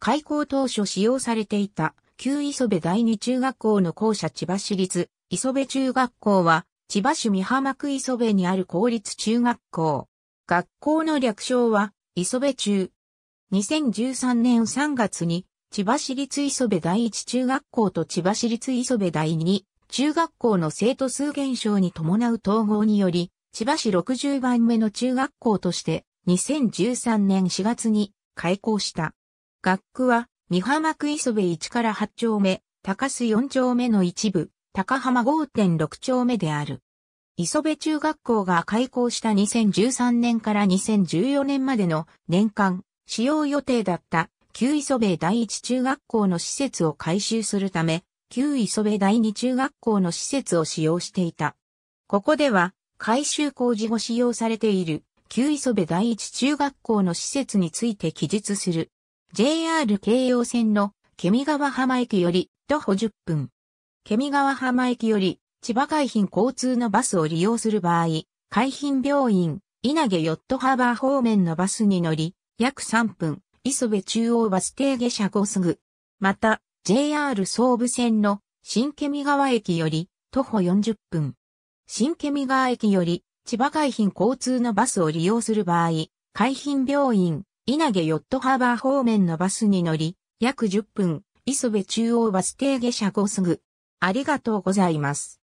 開校当初使用されていた旧磯部第二中学校の校舎千葉市立磯部中学校は千葉市美浜区磯部にある公立中学校。学校の略称は磯部中。2013年3月に千葉市立磯部第一中学校と千葉市立磯部第二中学校の生徒数減少に伴う統合により、千葉市60番目の中学校として2013年4月に開校した。学区は、三浜区磯部1から8丁目、高須4丁目の一部、高浜5.6丁目である。磯部中学校が開校した2013年から2014年までの年間、使用予定だった旧磯部第一中学校の施設を改修するため、旧磯部第二中学校の施設を使用していた。ここでは、改修工事後使用されている旧磯部第一中学校の施設について記述する JR 京葉線のケミ川浜駅より徒歩10分。ケミ川浜駅より千葉海浜交通のバスを利用する場合、海浜病院、稲毛ヨットハーバー方面のバスに乗り、約3分、磯部中央バス停下車後すぐ。また、JR 総武線の新ケミ川駅より徒歩40分。新ケミ川駅より千葉海浜交通のバスを利用する場合、海浜病院、稲毛ヨットハーバー方面のバスに乗り、約10分、磯部中央バス停下車後すぐ。ありがとうございます。